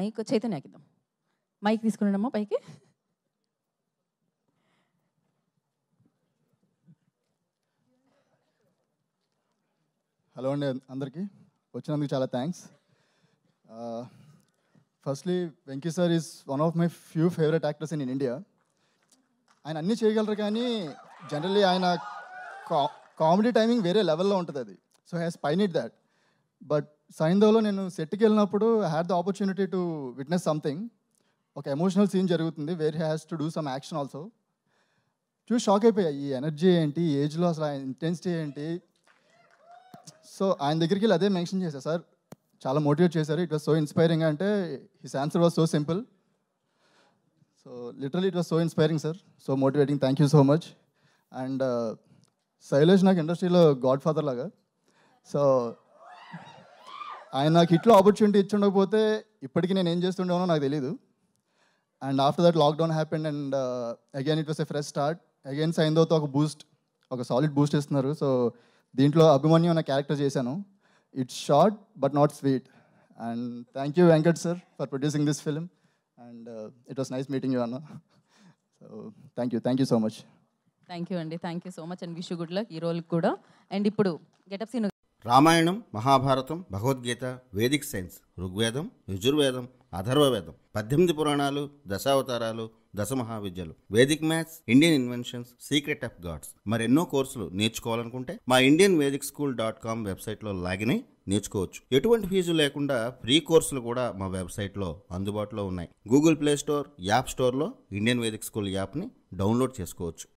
mic Chaitanya కిద్దాం mic తీసుకున్నామో పైకి hello అండి అందరికీ వచ్చినందుకు చాలా thanks firstly Venky sir is one of my few favourite actors in India ఆయన అన్నీ చేయగలరు కానీ జనరలీ ఆయన కామెడీ టైమింగ్ వేరే లెవెల్లో ఉంటుంది అది సో హ్యాస్ పైనిట్ ఇట్ దాట్ బట్ సైంధవ్లో నేను సెట్కి వెళ్ళినప్పుడు had the opportunity to witness something ఒక ఎమోషనల్ సీన్ జరుగుతుంది where has to do some action also చూసి షాక్ అయిపోయా ఈ ఎనర్జీ ఏంటి ఏజ్లో అసలు ఆయన ఇంటెన్సిటీ ఏంటి సో ఆయన దగ్గరికి వెళ్ళి అదే మెన్షన్ చేశారు సార్ చాలా మోటివేట్ చేశారు ఇట్ వాస్ సో ఇన్స్పైరింగ్ అంటే his answer was so simple so literally it was so inspiring sir so motivating thank you so much and Shailesh నాకు ఇండస్ట్రీలో గాడ్ ఫాదర్ లాగా సో ఆయన నాకు ఇట్లా ఆపర్చునిటీ ఇచ్చుండకపోతే ఇప్పటికీ నేను ఏం చేస్తుండేవనో నాకు తెలియదు and after that lockdown happened and again it was a fresh start again తర్వాత ఒక బూస్ట్ ఒక సాలిడ్ బూస్ట్ ఇస్తున్నారు సో దీంట్లో అభిమన్యు అన్న క్యారెక్టర్ చేశాను it's short but not sweet and thank you Venkat sir for producing this film and it was nice meeting you అన్న so thank you thank you so much thank you అండి thank you so much and wish good luck ఈ రోజుకి కూడా అండ్ ఇప్పుడు getup scene Ramayanam Mahabharatam Bhagavad Gita Vedic science Rigvedam Yajurvedam Atharvavedam పద్దెనిమిది పురాణాలు దశావతారాలు దశ మహావిద్యలు Vedic maths Indian inventions secret of God's మరెన్నో కోర్సులు నేర్చుకోవాలనుకుంటే మా Indian vedic school dot com వెబ్సైట్లో లాగిన్ అయి నేర్చుకోవచ్చు ఎటువంటి ఫీజు లేకుండా ఫ్రీ కోర్సులు కూడా మా వెబ్సైట్లో అందుబాటులో ఉన్నాయి గూగుల్ ప్లే స్టోర్ యాప్ స్టోర్లో ఇండియన్ వేదిక్ స్కూల్ యాప్ని డౌన్లోడ్ చేసుకోవచ్చు